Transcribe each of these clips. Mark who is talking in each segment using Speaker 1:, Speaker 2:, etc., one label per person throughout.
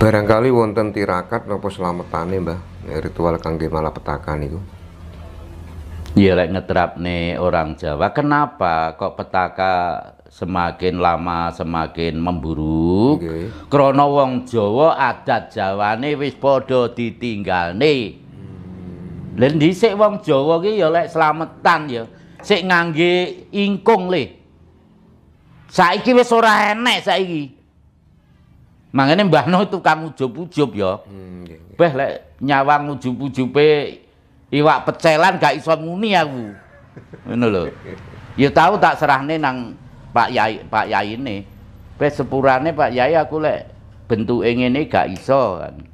Speaker 1: barangkali wonten tirakat nopo selamatane Mbah ritual kangge malapetaka niku Iya lek nih orang Jawa kenapa kok
Speaker 2: petaka semakin lama semakin memburuk okay. krono wong Jawa adat Jawane wis padha ditinggalne hmm. lha dhisik wong Jawa ki ya lek selamatan ya sik ngangge ingkung le saiki wis ora enek saiki Makanya Mbah itu tukang ujub-ujub ya. Hmm, Beh lek nyawang ujub-ujube iwak pecelan gak iso muni aku. Ngono lho. Ya tahu tak serahne nang Pak Yai Pak Yaine. Beh sepurane Pak Yai aku lek bentuk ngene gak iso kan.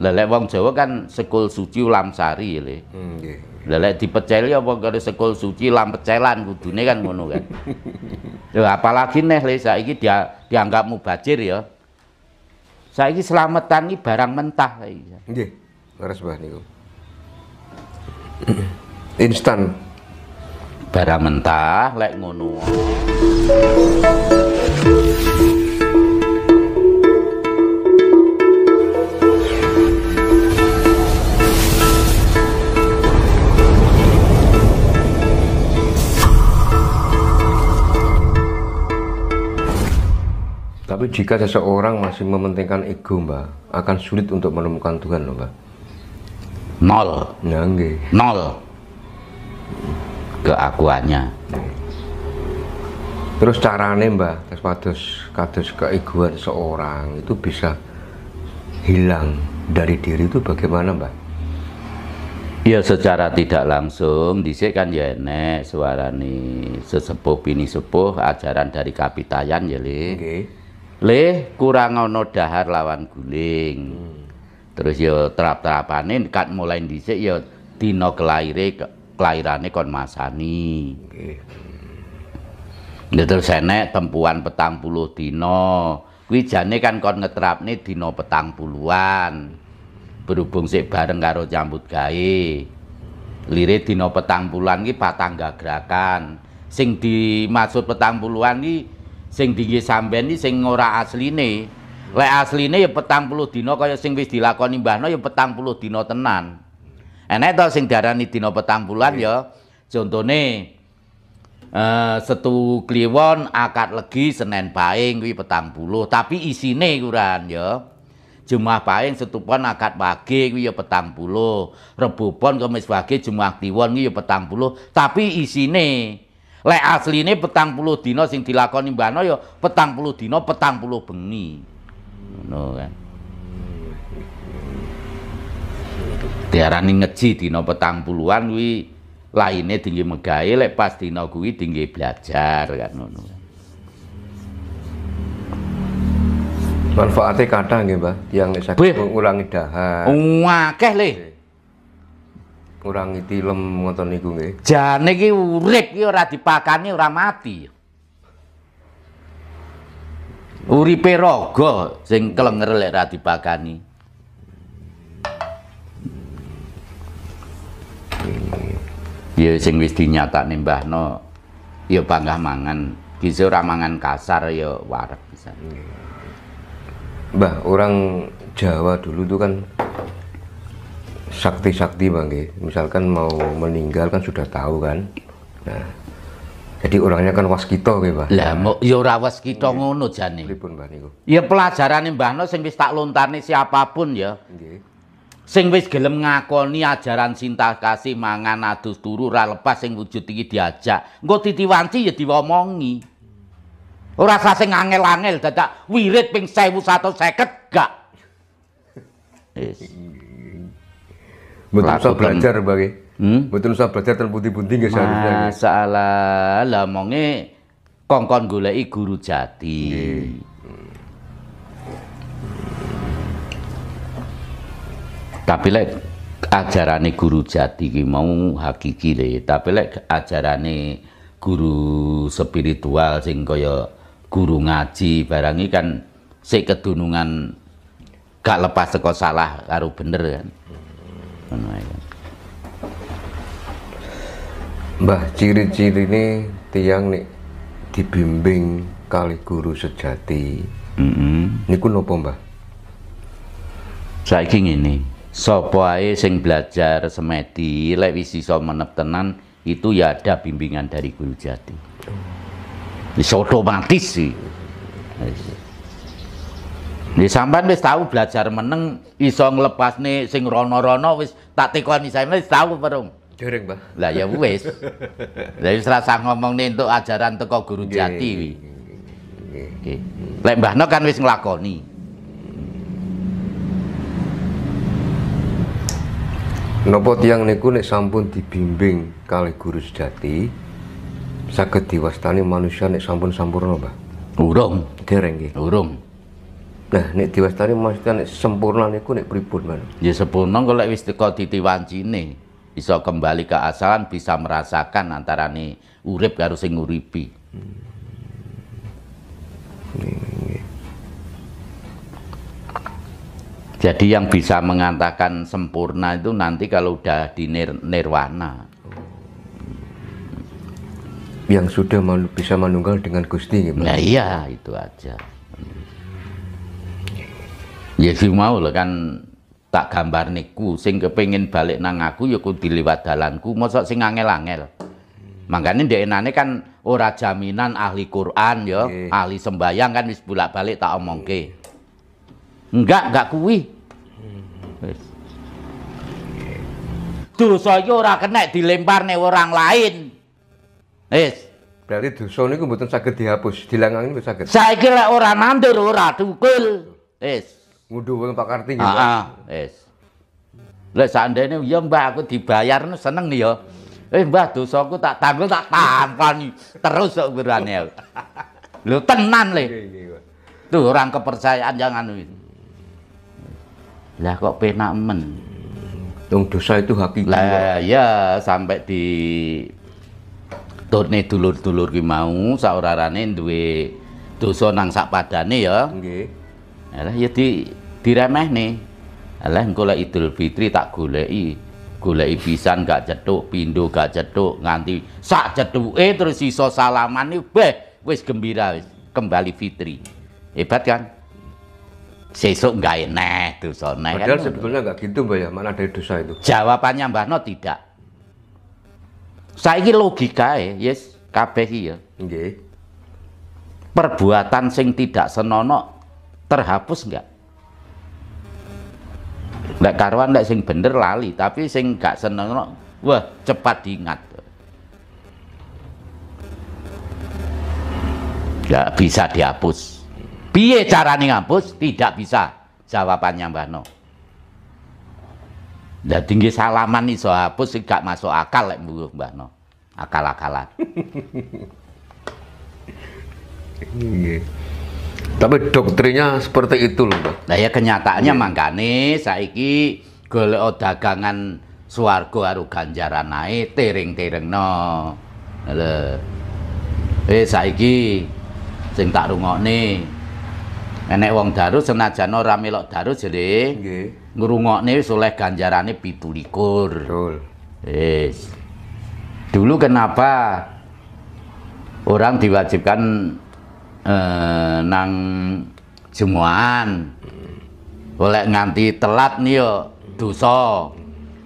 Speaker 2: Lelek lek wong Jawa kan sekul suci ulam sari le. Hmm, nggih. Lah lek dipeceli apa karo sekul suci ulam pecelan kudune kan ngono kan. Lho apalagi neh le saiki dia dianggap mubajir ya. Saya ini slametan ini barang mentah saiki. Nggih. Leres bah niku. Instan. Barang mentah lek ngono.
Speaker 1: Tapi jika seseorang masih mementingkan ego, Mbak, akan sulit untuk menemukan Tuhan, loh, Mbak. Nol. Ya, nah, enggak. Nol. Keakuannya. Terus caranya, Mbak, terus kados keegoan seorang itu bisa hilang dari diri itu bagaimana, Mbak?
Speaker 2: Ya secara tidak langsung dhisik kan ya enek suarane sesepuh ini sepuh ajaran dari kapitayan ya Okay leh kurang ono dahar lawan guling hmm. terus yo ya terap terapanin kan mulai dhisik yo ya dina kelahiran kelahirane kon masani nggih okay. Ya terus enek tempuan petang puluh dino kuwi kan kon ngetrap nih dino petang puluhan berhubung sih bareng karo jambut gawe lirik dino petang puluhan ki gak gerakan sing dimaksud petang puluhan ki sing dinggi sampean iki sing ora asline. Lek asline ya petang puluh dino. kaya sing wis dilakoni Mbah No ya petang puluh dino tenan. Enak to sing diarani dino petang bulan iya. ya. Contone eh setu Kliwon akad legi Senin Pahing kuwi puluh. tapi isine kuran ya. Jumat Pahing setu pon akad wage kuwi ya petang puluh. Rebu pon Kamis wage Jumat Kliwon kuwi ya petang puluh. tapi isine Lek asline petang puluh dina sing dilakoni Mbano noyo ya, petang puluh dina petang puluh bengi. Ngono kan. Diarani ngeji dina petang puluhan kuwi laine tinggi megahe lek pas dina kuwi tinggi belajar kan ngono. Kan.
Speaker 1: Manfaatnya kata nggih, Mbah, yang saya mengulangi dahar.
Speaker 2: Akeh le.
Speaker 1: Orang tilem ngoten niku nggih.
Speaker 2: Jane iki urip iki ora dipakani ora mati.
Speaker 1: Uripe raga sing
Speaker 2: klenger lek ora dipakani. Ya sing wis dinyatakne Mbah No ya bangga mangan. Bisa ora mangan kasar ya wareg bisa.
Speaker 1: Mbah, orang Jawa dulu tuh kan sakti-sakti bang misalkan mau meninggal kan sudah tahu kan nah jadi orangnya kan waskito ya Pak. Lah mau
Speaker 2: ya ora waskito ngono jane. Pripun Mbah niku?
Speaker 1: Ya pelajarane Mbah
Speaker 2: No sing wis tak lontarne siapapun ya. Nggih. Sing wis gelem ngakoni ajaran cinta kasih mangan adus turu ra lepas sing wujud iki diajak. Engko titiwanci ya diomongi. Ora sah sing angel-angel dadak wirid ping 1150 gak.
Speaker 1: Wis. Betul usah belajar bagi. Hmm? Betul usah belajar ten pundi-pundi nggih seharusnya.
Speaker 2: Masalah lah monge kongkon goleki guru jati. Tapi lek ajarane guru jati ki mau hakiki le, tapi lek ajarane guru spiritual sing kaya guru ngaji barang iki kan sik kedunungan gak lepas saka salah karo bener kan.
Speaker 1: Mbah ciri-ciri ini tiang nih dibimbing kali guru sejati. Mm -hmm. Niku nopo mbah?
Speaker 2: ingin ini. sapa ae sing belajar semedi lek wis iso menep tenan itu ya ada bimbingan dari guru jati. Wis otomatis sih. Nih sampean wis tahu belajar meneng iso nih sing rono-rono wis tak tekoni saya wis tahu perung. Durung, Mbah. Lah ya wis. Lah wis rasa nih untuk ajaran teko guru jati wi Nggih. Lek Mbah kan wis nglakoni.
Speaker 1: Napa tiyang niku nek sampun dibimbing kali guru sejati saged diwastani manusia nek sampun sampurna, Mbah? Urung. Dereng nggih. Urung. Nah, nek diwastani maksudnya nek sempurna nih nek pripun, Mas? Ya sempurna kalau lek wis teko titiwancine
Speaker 2: bisa kembali ke asalan, bisa merasakan antara nih urip harus sing nguripi. Jadi yang bisa mengatakan sempurna itu nanti kalau udah di nir nirwana.
Speaker 1: Yang sudah bisa menunggal dengan Gusti ya, Nah, iya,
Speaker 2: itu aja. Ya sih mau lho kan tak gambar niku sing kepengin balik nang aku ya ku diliwat dalanku mosok sing angel-angel. Hmm. Mangkane ndek enane kan ora jaminan ahli Quran ya, okay. ahli sembayang kan wis bolak-balik tak omongke. Enggak, enggak kuwi. Hmm. Wis. Dosa iki ora kena dilemparne orang lain.
Speaker 1: Wis. Berarti dosa niku mboten saged dihapus, dilangangi wis saged. Saiki lek
Speaker 2: ora nandur ora tukul. Wis. Ngudhuweng Pak Kartini.
Speaker 1: Heeh, ah, ah, wis. Lek seandainya ya Mbah aku
Speaker 2: dibayarno seneng nih ya. Eh Mbah dosaku tak tanggung tak tangkon terus berani berane. Ya. Lho tenan le. Tuh iya, iya, iya. orang kepercayaan yang anu
Speaker 1: Lah kok penak men. Tung dosa itu hakiki.
Speaker 2: Lah ya sampai di turne dulur-dulur ki mau saurarane duwe dosa nang sak padane ya. Nggih. Alah ya di nih, Alah engko Idul Fitri tak goleki goleki pisan gak jatuh, pindo gak jatuh, nganti sak eh terus iso salaman beh wis gembira wis kembali fitri. Hebat kan? Sesuk gak enak dosa neh. Kan? Padahal kan, sebetulnya gak gitu Mbak ya, mana ada dosa itu? Jawabannya mbah No tidak. Saiki logika ya, yes, kabeh ya. Nggih. Perbuatan sing tidak senonok terhapus nggak? Ndak karuan nggak sing bener lali, tapi sing gak seneng wah cepat diingat. Nggak bisa dihapus. Piye nih ngapus? Tidak bisa. Jawabannya Mbah No. Nah, tinggi salaman nih so hapus sih gak masuk akal lek like, Mbah No. Akal-akalan.
Speaker 1: Tapi doktrinya seperti itu loh, Pak.
Speaker 2: Nah ya kenyataannya yeah. mangkane saiki golek dagangan swarga karo ganjaran ae tiring-tiringno. Lho. Eh saiki sing tak rungokne enek wong Darus senajan ora melok Darus jadi, nggih ngrungokne wis oleh ganjarane 17. Betul. Wis. Dulu kenapa orang diwajibkan eh, nang jemuan boleh nganti telat nih yo dosa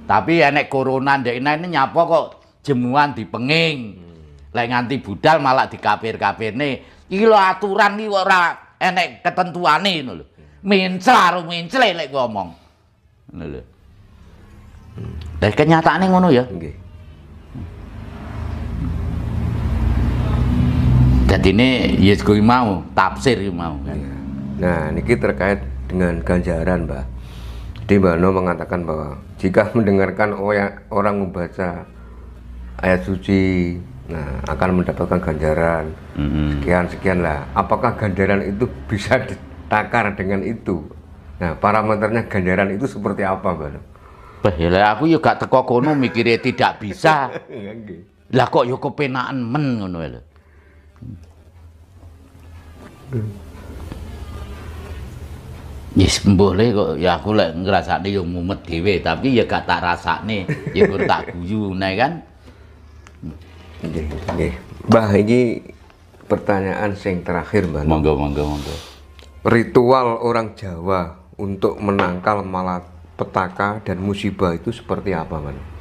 Speaker 2: tapi enek corona ndek ini nyapa kok jemuan dipenging lek nganti budal malah dikapir nih, ini lho aturan nih ora enek ketentuane ngono lho mincar mincle lek ngomong nul, lho kenyataan kenyataane ngono ya
Speaker 1: jadi ini yes gue mau tafsir mau kan? Iya. nah ini terkait dengan ganjaran mbak jadi mbak No mengatakan bahwa jika mendengarkan orang membaca ayat suci nah akan mendapatkan ganjaran mm-hmm. sekian sekian lah apakah ganjaran itu bisa ditakar dengan itu nah parameternya ganjaran itu seperti apa mbak No? Bah, ya aku juga ya teko kono
Speaker 2: mikirnya tidak bisa. Iya, lah kok yo ya kepenaan men ngono lho. Yes, ya, boleh kok. Ya aku lek ngrasakne yo ya mumet dhewe, tapi ya gak tak rasakne, ya kur tak
Speaker 1: guyu, nah kan. Nggih, nggih. Mbah iki pertanyaan sing terakhir, Mbah. Monggo, monggo, monggo. Ritual orang Jawa untuk menangkal malapetaka dan musibah itu seperti apa, Mbah?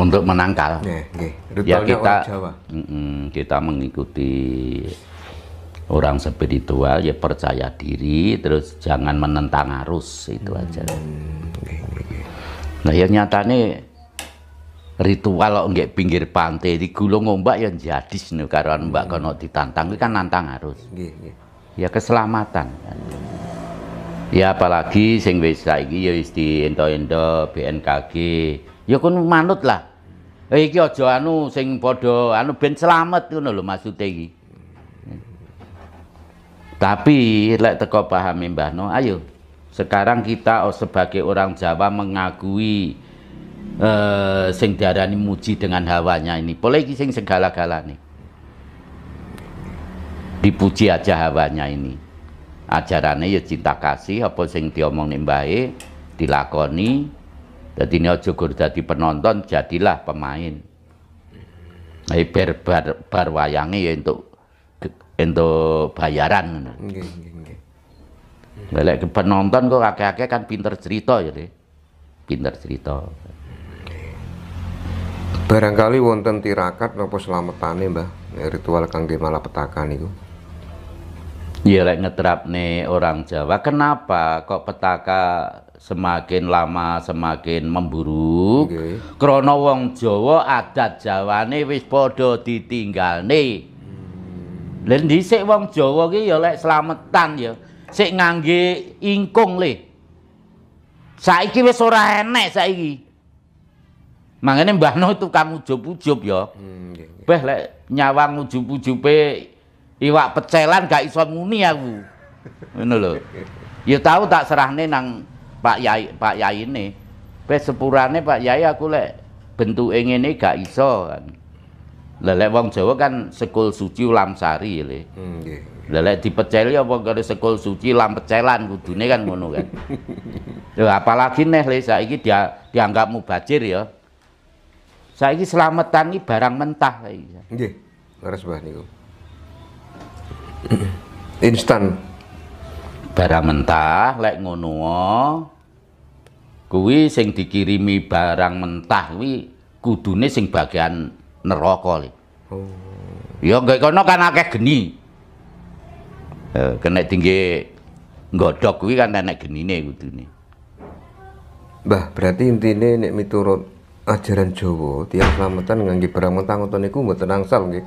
Speaker 1: untuk menangkal. Yeah, yeah. Ya kita Jawa. Mm kita mengikuti
Speaker 2: orang spiritual ya percaya diri terus jangan menentang arus itu hmm. aja. Nah, yang nih ritual kok nggak pinggir pantai di gulung ombak yang jadi sini karena Mbak hmm. kono ditantang kan nantang arus. Ya keselamatan. Ya apalagi sing wis saiki ya wis di endo ento Bnkg, Ya kun manut lah eh iki aja anu sing padha anu ben slamet ngono lho maksude iki tapi lek teko pahami Mbah No ayo sekarang kita oh, sebagai orang Jawa mengakui eh sing diarani muji dengan hawanya ini boleh iki sing segala-galane dipuji aja hawanya ini Ajarannya ya cinta kasih apa sing diomong nimbahe dilakoni jadi ini aja gue jadi penonton, jadilah pemain. Ini bar, bar, wayangi ya untuk untuk bayaran. Balik ke penonton kok kakek-kakek kan pinter cerita ya, pinter cerita.
Speaker 1: Barangkali wonten tirakat nopo slametane, Mbah, ritual kangge malapetaka itu. Iya lek nih orang Jawa, kenapa
Speaker 2: kok petaka semakin lama semakin memburuk. Okay. Krana wong Jawa adat Jawane wis padha ditinggalne. Hmm. Lah dhisik wong Jawa ki ya lek slametan ya sik ngangge ingkung le. Saiki wis ora enek saiki. Mangane Mbah Nuh tukang ujub-ujub ya. Hmm. Beh lek nyawang ujub-ujube iwak pecelan gak iso muni aku. Ngono lho. Ya tau tak serahne nang Pak Yai Pak Yai ini wis sepurane Pak Yai aku lek bentuke ngene gak iso kan lelek wong Jawa kan sekul suci lamsari le hmm, nggih lelek dipeceli apa karo sekul suci lam pecelan kudune kan ngono kan apalagi neh le saiki dia dianggap mubajir ya saiki selametan iki barang mentah saiki nggih leres bah niku instan barang mentah lek ngono kuwi sing dikirimi barang mentah kuwi kudune sing bagian neraka li. Oh. Ya nggih kono kan akeh geni. Eh kena tinggi nggodhog kuwi kan enek
Speaker 1: genine kudune. Mbah, berarti intine nek miturut ajaran Jawa, tiap selamatan ngangge barang mentah ngoten niku mboten angsal nggih.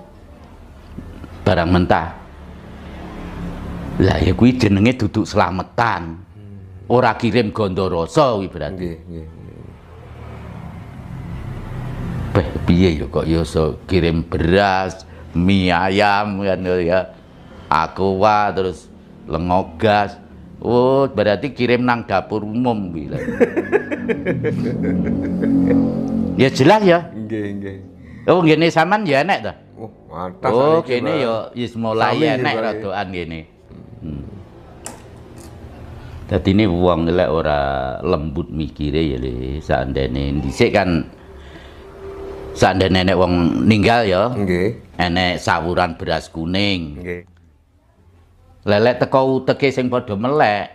Speaker 1: Barang mentah. Lah ya kuwi jenenge duduk selametan,
Speaker 2: hmm. Ora kirim gondoroso kuwi berarti. Nggih, nggih. Beh, piye ya kok ya so kirim beras, mie ayam kan ya. ya. Aqua terus lengogas. Oh, berarti kirim nang dapur umum kuwi ya jelas ya.
Speaker 1: Nggih, nggih.
Speaker 2: Oh, gini saman ya enak ta?
Speaker 1: Oh, mantap. Oh, kene ya wis mulai enek rodokan
Speaker 2: ngene. Jadi ini uang lek ora lembut mikire ya le, seandainya dhisik kan seandainya nenek uang ninggal ya. Nggih. Okay. Enek sawuran beras kuning. Nggih. Okay. Lelek teko uteke sing padha melek.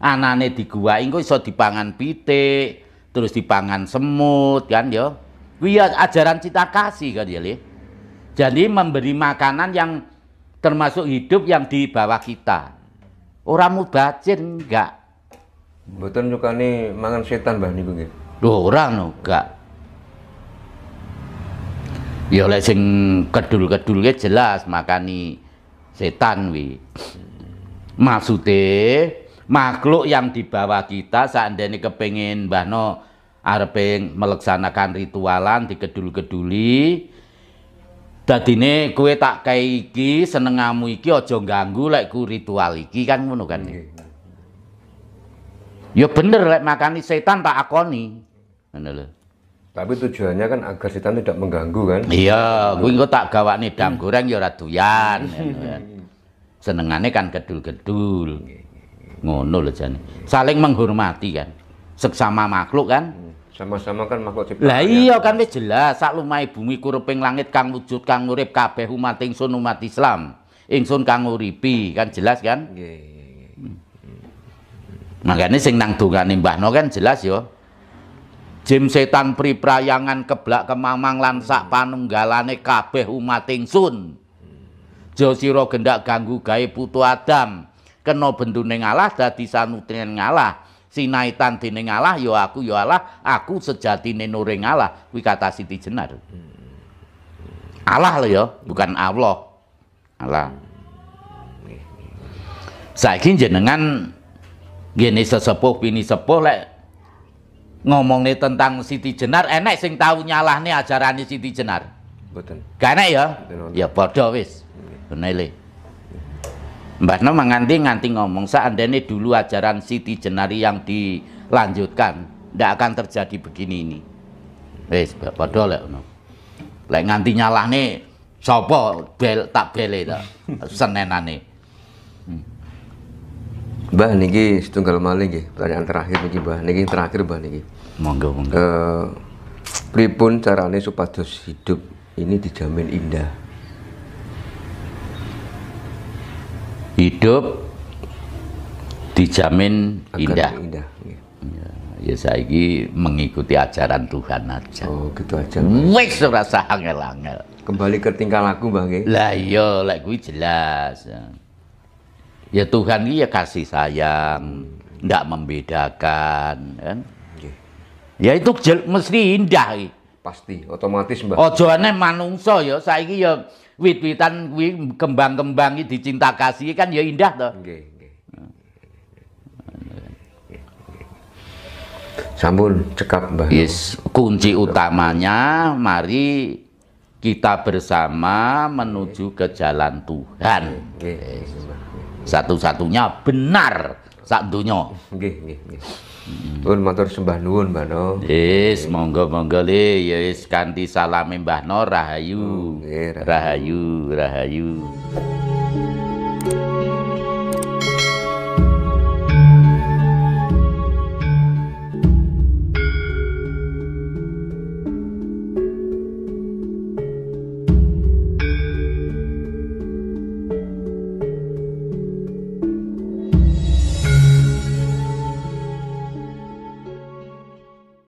Speaker 2: Anane diguwahi engko iso dipangan pitik, terus dipangan semut kan ya. Kuwi ya ajaran cita kasih kan ya le. Jadi memberi makanan yang termasuk hidup yang di bawah kita. Orang mubajin enggak.
Speaker 1: Mboten nyukani mangan setan Mbah niku nggih.
Speaker 2: Lho ora enggak. Ya oleh sing kedul-kedulke jelas makani setan wi. Maksude makhluk yang di bawah kita seandainya kepengin Mbah No arep melaksanakan ritualan di kedul keduli Dadine kue tak kei iki senengamu iki aja ganggu lek ku ritual iki kan ngono kan. Nggih. Ya bener lek makani setan tak akoni. Ngono lho. Tapi tujuannya kan agar setan tidak
Speaker 1: mengganggu kan. Iya, gue
Speaker 2: engko tak gawakne dam goreng ya ora doyan. Kan? Senengane kan gedul-gedul. Ngono loh jani, Saling menghormati kan. Seksama makhluk kan.
Speaker 1: Sama-sama kan makhluk ciptaan. Lah ya. iya
Speaker 2: kan wis jelas sak lumai bumi kuruping langit kang wujud kang urip kabeh umat ingsun umat Islam. Ingsun kang nguripi kan jelas kan? Nggih. ini senang sing nang dongane Mbahno kan jelas yo. Jim setan priprayangan keblak kemamang lan sak panunggalane kabeh umat ingsun. Jo gendak ganggu gawe putu Adam. Kena benduning Allah dadi sanutren ngalah sinaitan dening Allah ya aku yo ya Allah aku sejati nuring Allah kuwi kata Siti Jenar Allah lho ya bukan Allah Allah saiki jenengan gini sesepuh bini sepuh lek ngomongnya tentang Siti Jenar enak, sing tahu nyalah nih ajarane Siti Jenar Betul. Karena ya? Ya bodoh wis. Bener Mbah Nom nganti nganti ngomong seandainya dulu ajaran Siti Jenari yang dilanjutkan tidak akan terjadi begini ini. Wis padha lek ngono. Lek nganti nyalahne sapa bel tak bele ta senenane. Hmm.
Speaker 1: Mbah niki setunggal malih nggih, pertanyaan terakhir niki Mbah, niki terakhir Mbah niki. Monggo monggo. Eh pripun carane supados hidup ini dijamin indah? hidup dijamin Agar
Speaker 2: indah. indah. Iya. Ya, ya saya ini mengikuti ajaran Tuhan aja. Oh, gitu aja. Wis rasa angel-angel. Kembali ke tingkah laku, Bang. Lah iya, lek kuwi jelas. Ya Tuhan ini ya kasih sayang, ndak membedakan, kan? Ya itu mesti indah
Speaker 1: pasti otomatis mbak ojo
Speaker 2: aneh manungso ya ini ya wit-witan kuwi kembang-kembang dicinta kasih kan ya indah tuh Sambun nggih sampun cekap mbak yes kunci utamanya mari kita bersama menuju ke jalan Tuhan satu-satunya benar sak donya. Nggih, nggih, nggih. Nuwun matur sembah nuwun Mbah Yes, monggo-monggo le ya kanthi salame Mbah No Rahayu. Hmm, rahayu, rahayu. rahayu.